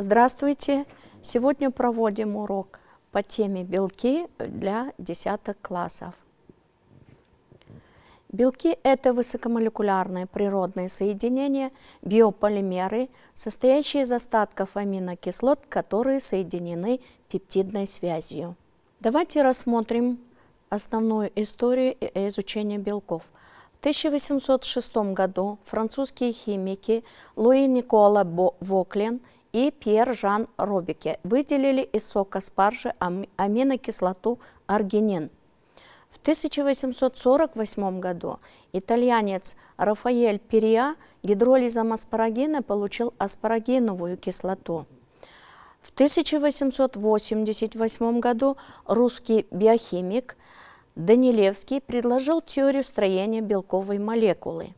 Здравствуйте! Сегодня проводим урок по теме белки для десятых классов. Белки – это высокомолекулярные природные соединения, биополимеры, состоящие из остатков аминокислот, которые соединены пептидной связью. Давайте рассмотрим основную историю изучения белков. В 1806 году французские химики Луи Никола Воклен и Пьер Жан Робике выделили из сока спаржи аминокислоту аргинин. В 1848 году итальянец Рафаэль Периа гидролизом аспарагина получил аспарагиновую кислоту. В 1888 году русский биохимик Данилевский предложил теорию строения белковой молекулы –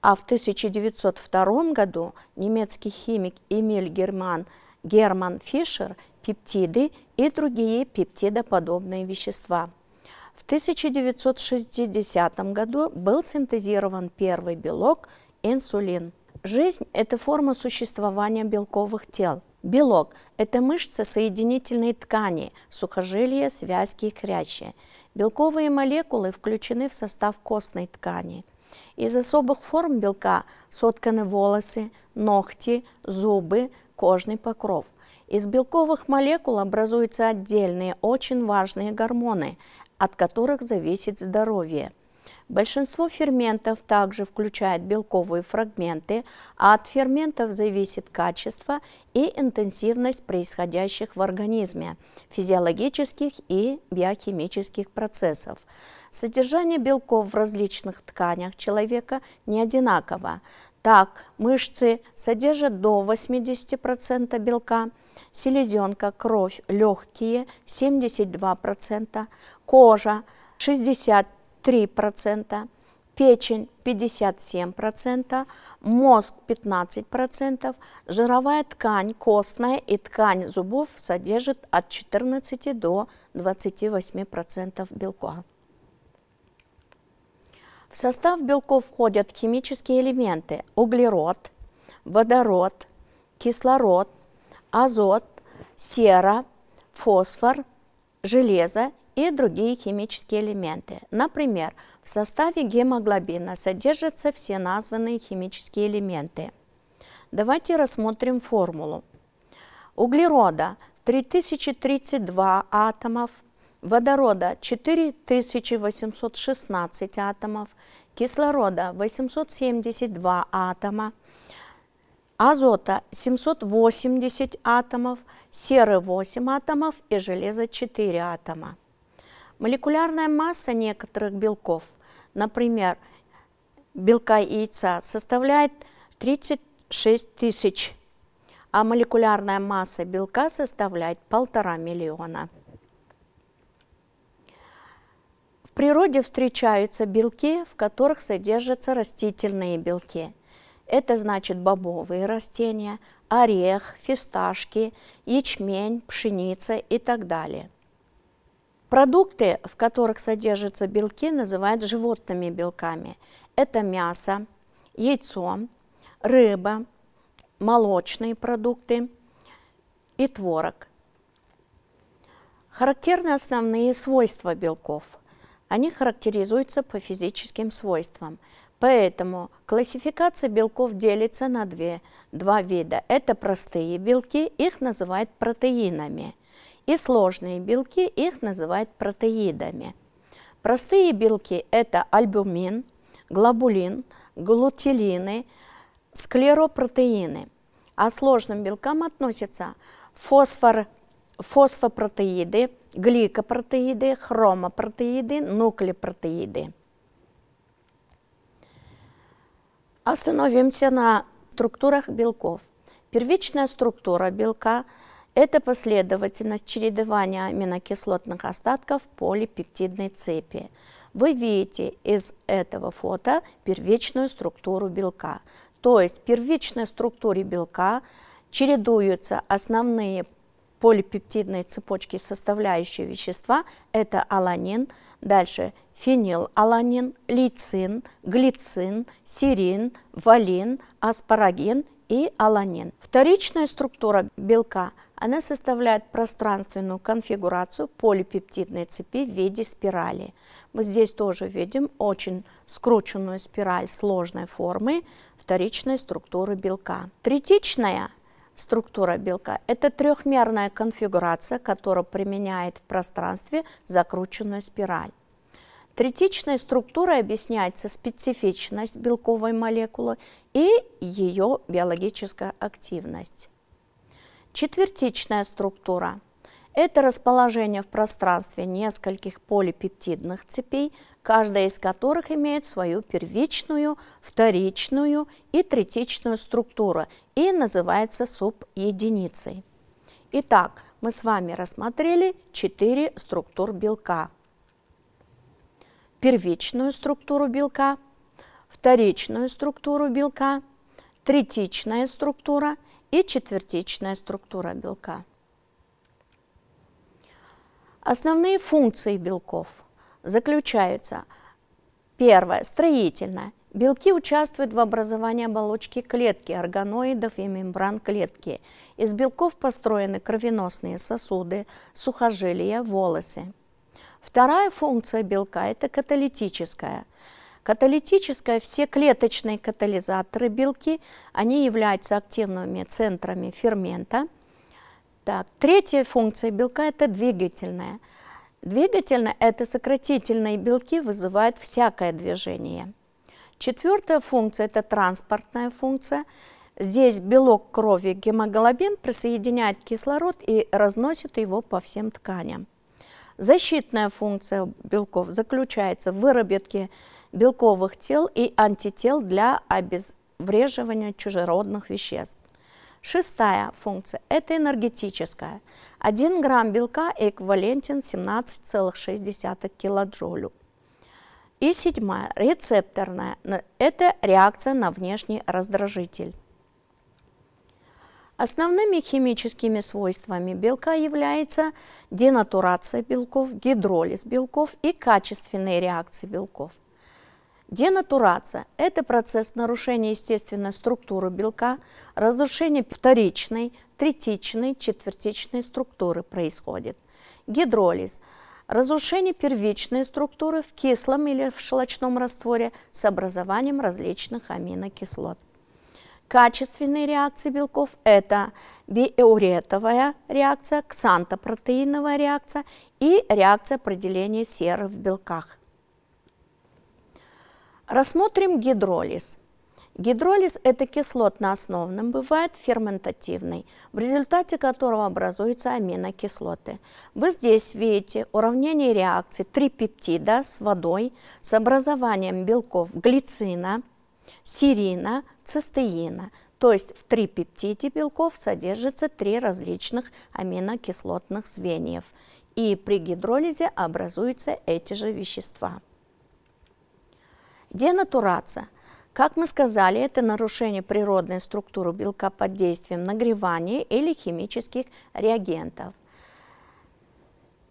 а в 1902 году немецкий химик Эмиль Герман, Герман Фишер пептиды и другие пептидоподобные вещества. В 1960 году был синтезирован первый белок – инсулин. Жизнь – это форма существования белковых тел. Белок – это мышцы соединительной ткани, сухожилия, связки и хрящи. Белковые молекулы включены в состав костной ткани – из особых форм белка сотканы волосы, ногти, зубы, кожный покров. Из белковых молекул образуются отдельные очень важные гормоны, от которых зависит здоровье. Большинство ферментов также включает белковые фрагменты, а от ферментов зависит качество и интенсивность происходящих в организме физиологических и биохимических процессов. Содержание белков в различных тканях человека не одинаково. Так, мышцы содержат до 80% белка, селезенка, кровь, легкие 72%, кожа 60%, 3%, печень 57%, мозг 15%, жировая ткань костная и ткань зубов содержит от 14 до 28% белка. В состав белков входят химические элементы – углерод, водород, кислород, азот, сера, фосфор, железо и другие химические элементы. Например, в составе гемоглобина содержатся все названные химические элементы. Давайте рассмотрим формулу. Углерода 3032 атомов, водорода 4816 атомов, кислорода 872 атома, азота 780 атомов, серы 8 атомов и железа 4 атома. Молекулярная масса некоторых белков, например, белка яйца, составляет 36 тысяч, а молекулярная масса белка составляет полтора миллиона. В природе встречаются белки, в которых содержатся растительные белки. Это значит бобовые растения, орех, фисташки, ячмень, пшеница и так далее – Продукты, в которых содержатся белки, называют животными белками. Это мясо, яйцо, рыба, молочные продукты и творог. Характерны основные свойства белков. Они характеризуются по физическим свойствам. Поэтому классификация белков делится на две, два вида. Это простые белки, их называют протеинами. И сложные белки, их называют протеидами. Простые белки – это альбумин, глобулин, глутилины, склеропротеины. А сложным белкам относятся фосфор, фосфопротеиды, гликопротеиды, хромопротеиды, нуклеопротеиды. Остановимся на структурах белков. Первичная структура белка – это последовательность чередования аминокислотных остатков полипептидной цепи. Вы видите из этого фото первичную структуру белка. То есть в первичной структуре белка чередуются основные полипептидные цепочки, составляющие вещества, это аланин, дальше фенилаланин, лейцин, глицин, серин, валин, аспарагин и аланин. Вторичная структура белка, она составляет пространственную конфигурацию полипептидной цепи в виде спирали. Мы здесь тоже видим очень скрученную спираль сложной формы вторичной структуры белка. Третичная структура белка – это трехмерная конфигурация, которая применяет в пространстве закрученную спираль. Третичной структурой объясняется специфичность белковой молекулы и ее биологическая активность. Четвертичная структура – это расположение в пространстве нескольких полипептидных цепей, каждая из которых имеет свою первичную, вторичную и третичную структуру и называется субъединицей. Итак, мы с вами рассмотрели четыре структур белка – первичную структуру белка, вторичную структуру белка, третичная структура и четвертичная структура белка. Основные функции белков заключаются первое – строительная. Белки участвуют в образовании оболочки клетки, органоидов и мембран клетки. Из белков построены кровеносные сосуды, сухожилия, волосы. Вторая функция белка – это каталитическая. Каталитическая, все клеточные катализаторы белки, они являются активными центрами фермента. Так, третья функция белка – это двигательная. Двигательная – это сократительные белки, вызывают всякое движение. Четвертая функция – это транспортная функция. Здесь белок крови гемоглобин присоединяет кислород и разносит его по всем тканям. Защитная функция белков заключается в выработке белковых тел и антител для обезвреживания чужеродных веществ. Шестая функция – это энергетическая. 1 грамм белка эквивалентен 17,6 килоджолю. И седьмая – рецепторная. Это реакция на внешний раздражитель. Основными химическими свойствами белка является денатурация белков, гидролиз белков и качественные реакции белков. Денатурация – это процесс нарушения естественной структуры белка, разрушение вторичной, третичной, четвертичной структуры происходит. Гидролиз – разрушение первичной структуры в кислом или в щелочном растворе с образованием различных аминокислот. Качественные реакции белков – это биуретовая реакция, ксантопротеиновая реакция и реакция определения серы в белках. Рассмотрим гидролиз. Гидролиз – это кислотно-основным, бывает ферментативный, в результате которого образуются аминокислоты. Вы здесь видите уравнение реакции трипептида с водой с образованием белков глицина – серина, цистеина. То есть в три пептиде белков содержится три различных аминокислотных звеньев. И при гидролизе образуются эти же вещества. Денатурация. Как мы сказали, это нарушение природной структуры белка под действием нагревания или химических реагентов.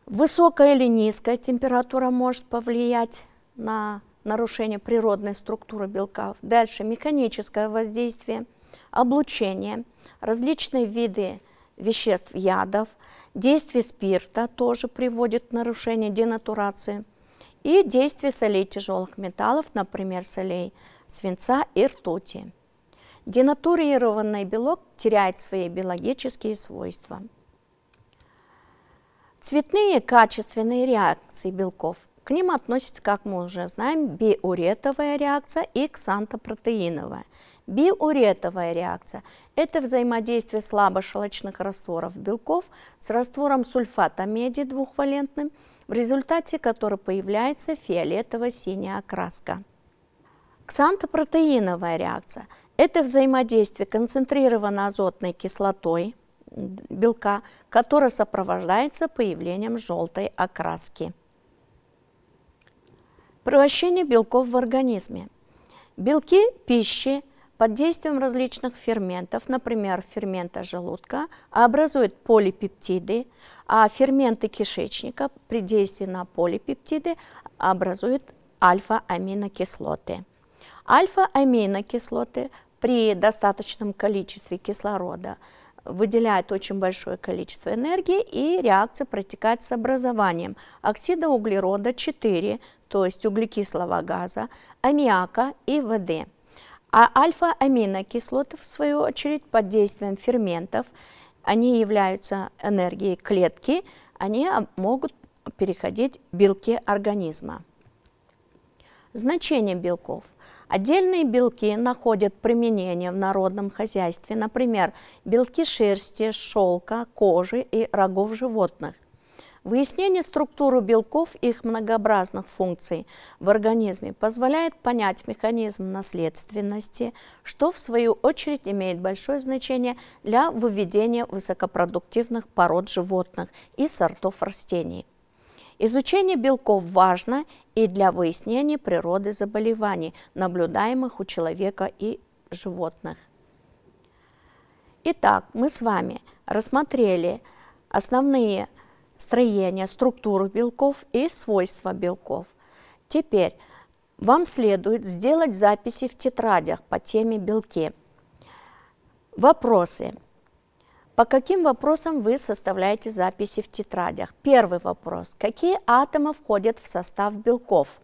Высокая или низкая температура может повлиять на нарушение природной структуры белков. Дальше механическое воздействие, облучение, различные виды веществ, ядов, действие спирта тоже приводит к нарушению денатурации и действие солей тяжелых металлов, например, солей свинца и ртути. Денатурированный белок теряет свои биологические свойства. Цветные качественные реакции белков – к ним относятся, как мы уже знаем, биуретовая реакция и ксантопротеиновая. Биуретовая реакция – это взаимодействие слабошелочных растворов белков с раствором сульфата меди двухвалентным, в результате которой появляется фиолетово-синяя окраска. Ксантопротеиновая реакция – это взаимодействие концентрированной азотной кислотой белка, которая сопровождается появлением желтой окраски. Превращение белков в организме. Белки пищи под действием различных ферментов, например, фермента желудка, образуют полипептиды, а ферменты кишечника при действии на полипептиды образуют альфа-аминокислоты. Альфа-аминокислоты при достаточном количестве кислорода выделяют очень большое количество энергии, и реакция протекает с образованием оксида углерода 4 то есть углекислого газа, аммиака и воды. А альфа-аминокислоты, в свою очередь, под действием ферментов, они являются энергией клетки, они могут переходить в белки организма. Значение белков. Отдельные белки находят применение в народном хозяйстве, например, белки шерсти, шелка, кожи и рогов животных. Выяснение структуры белков и их многообразных функций в организме позволяет понять механизм наследственности, что в свою очередь имеет большое значение для выведения высокопродуктивных пород животных и сортов растений. Изучение белков важно и для выяснения природы заболеваний, наблюдаемых у человека и животных. Итак, мы с вами рассмотрели основные строение, структуру белков и свойства белков. Теперь вам следует сделать записи в тетрадях по теме белки. Вопросы. По каким вопросам вы составляете записи в тетрадях? Первый вопрос. Какие атомы входят в состав белков?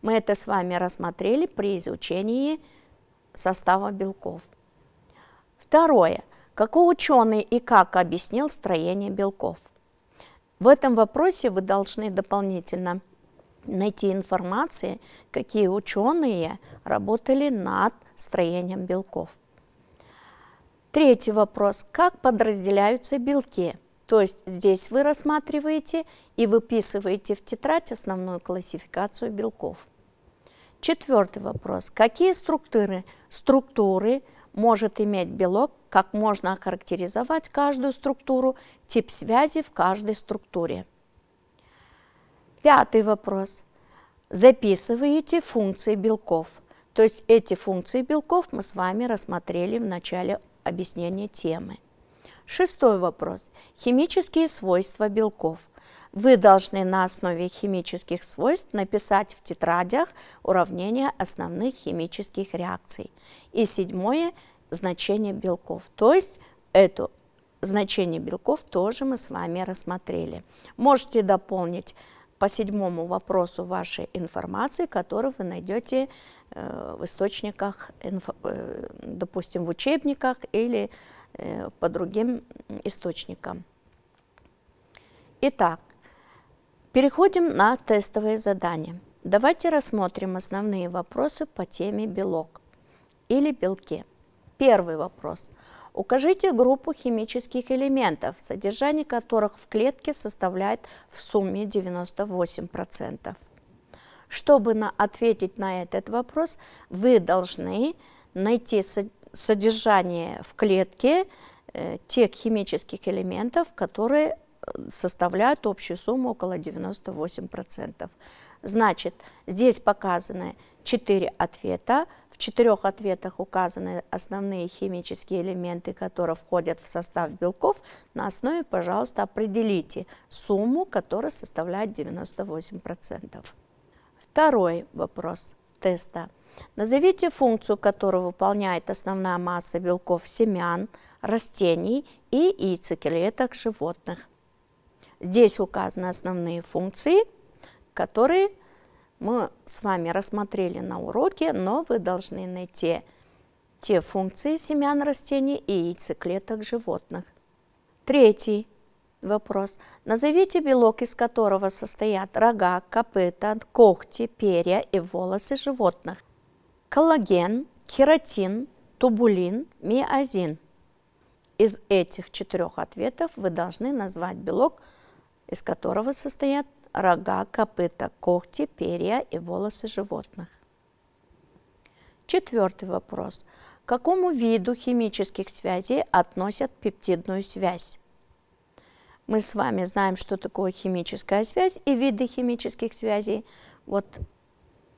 Мы это с вами рассмотрели при изучении состава белков. Второе. Какой ученый и как объяснил строение белков? В этом вопросе вы должны дополнительно найти информации, какие ученые работали над строением белков. Третий вопрос. Как подразделяются белки? То есть здесь вы рассматриваете и выписываете в тетрадь основную классификацию белков. Четвертый вопрос. Какие структуры, структуры может иметь белок, как можно охарактеризовать каждую структуру, тип связи в каждой структуре. Пятый вопрос. Записываете функции белков. То есть эти функции белков мы с вами рассмотрели в начале объяснения темы. Шестой вопрос. Химические свойства белков. Вы должны на основе химических свойств написать в тетрадях уравнение основных химических реакций. И седьмое – значение белков. То есть это значение белков тоже мы с вами рассмотрели. Можете дополнить по седьмому вопросу вашей информации, которую вы найдете э, в источниках, э, допустим, в учебниках или э, по другим источникам. Итак, Переходим на тестовые задания. Давайте рассмотрим основные вопросы по теме белок или белки. Первый вопрос. Укажите группу химических элементов, содержание которых в клетке составляет в сумме 98%. Чтобы на, ответить на этот вопрос, вы должны найти содержание в клетке э, тех химических элементов, которые составляют общую сумму около 98%. Значит, здесь показаны 4 ответа. В четырех ответах указаны основные химические элементы, которые входят в состав белков. На основе, пожалуйста, определите сумму, которая составляет 98%. Второй вопрос теста. Назовите функцию, которую выполняет основная масса белков семян, растений и яйцеклеток животных. Здесь указаны основные функции, которые мы с вами рассмотрели на уроке, но вы должны найти те функции семян растений и яйцеклеток животных. Третий вопрос. Назовите белок, из которого состоят рога, копыта, когти, перья и волосы животных. Коллаген, кератин, тубулин, миозин. Из этих четырех ответов вы должны назвать белок – из которого состоят рога, копыта, когти, перья и волосы животных. Четвертый вопрос. К какому виду химических связей относят пептидную связь? Мы с вами знаем, что такое химическая связь и виды химических связей. Вот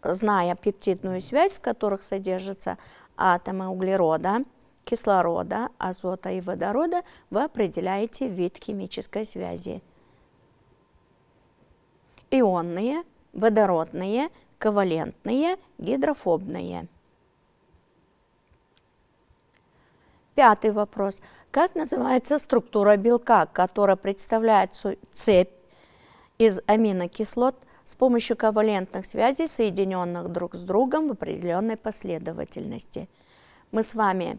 зная пептидную связь, в которых содержатся атомы углерода, кислорода, азота и водорода, вы определяете вид химической связи – ионные, водородные, ковалентные, гидрофобные. Пятый вопрос. Как называется структура белка, которая представляет цепь из аминокислот с помощью ковалентных связей, соединенных друг с другом в определенной последовательности? Мы с вами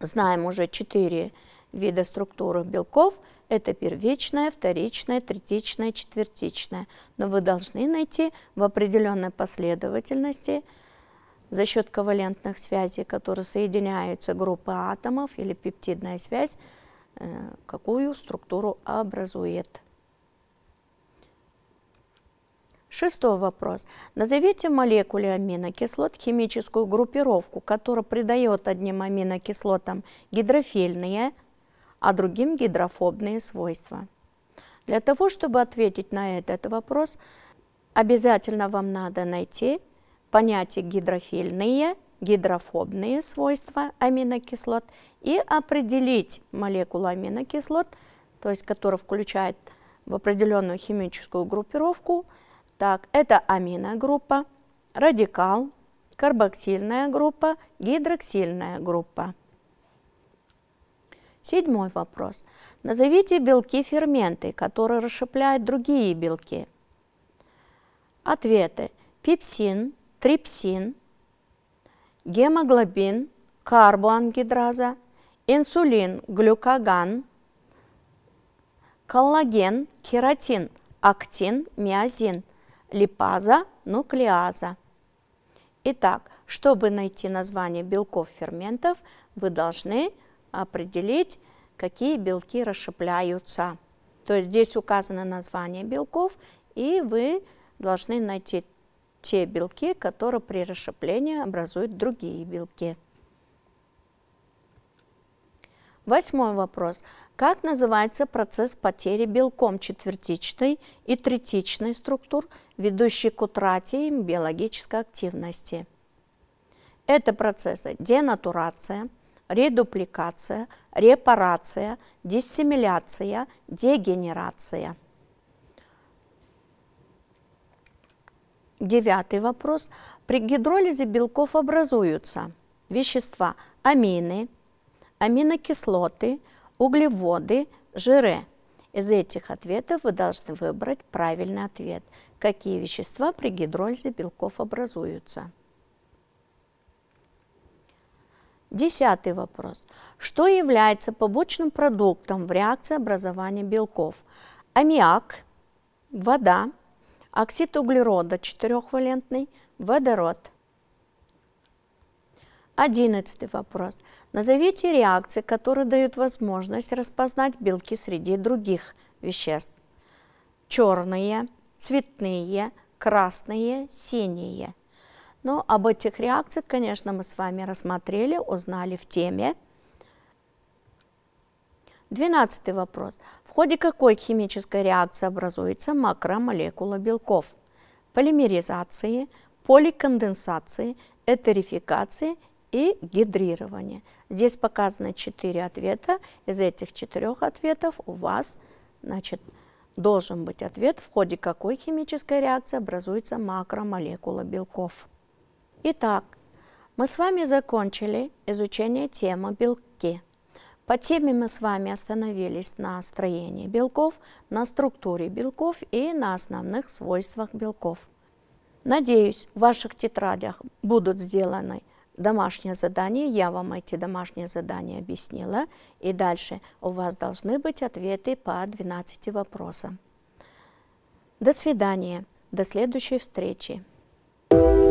знаем уже четыре вида структуру белков – это первичная, вторичная, третичная, четвертичная. Но вы должны найти в определенной последовательности за счет ковалентных связей, которые соединяются группы атомов или пептидная связь, э, какую структуру образует. Шестой вопрос. Назовите молекуле аминокислот химическую группировку, которая придает одним аминокислотам гидрофильные – а другим гидрофобные свойства. Для того, чтобы ответить на этот вопрос, обязательно вам надо найти понятие гидрофильные, гидрофобные свойства аминокислот и определить молекулу аминокислот, то есть которая включает в определенную химическую группировку. Так, это аминогруппа, радикал, карбоксильная группа, гидроксильная группа. Седьмой вопрос. Назовите белки-ферменты, которые расщепляют другие белки. Ответы. Пепсин, трипсин, гемоглобин, карбоангидраза, инсулин, глюкоган, коллаген, кератин, актин, миозин, липаза, нуклеаза. Итак, чтобы найти название белков ферментов, вы должны определить, какие белки расщепляются. То есть здесь указано название белков, и вы должны найти те белки, которые при расщеплении образуют другие белки. Восьмой вопрос. Как называется процесс потери белком четвертичной и третичной структур, ведущий к утрате им биологической активности? Это процессы денатурация – редупликация, репарация, диссимиляция, дегенерация. Девятый вопрос. При гидролизе белков образуются вещества амины, аминокислоты, углеводы, жиры. Из этих ответов вы должны выбрать правильный ответ. Какие вещества при гидролизе белков образуются? Десятый вопрос. Что является побочным продуктом в реакции образования белков? Аммиак, вода, оксид углерода четырехвалентный, водород. Одиннадцатый вопрос. Назовите реакции, которые дают возможность распознать белки среди других веществ. Черные, цветные, красные, синие – но ну, об этих реакциях, конечно, мы с вами рассмотрели, узнали в теме. Двенадцатый вопрос. В ходе какой химической реакции образуется макромолекула белков? Полимеризации, поликонденсации, этерификации и гидрирования. Здесь показано четыре ответа. Из этих четырех ответов у вас значит, должен быть ответ, в ходе какой химической реакции образуется макромолекула белков. Итак, мы с вами закончили изучение темы белки. По теме мы с вами остановились на строении белков, на структуре белков и на основных свойствах белков. Надеюсь, в ваших тетрадях будут сделаны домашние задания. Я вам эти домашние задания объяснила. И дальше у вас должны быть ответы по 12 вопросам. До свидания. До следующей встречи. Thank you.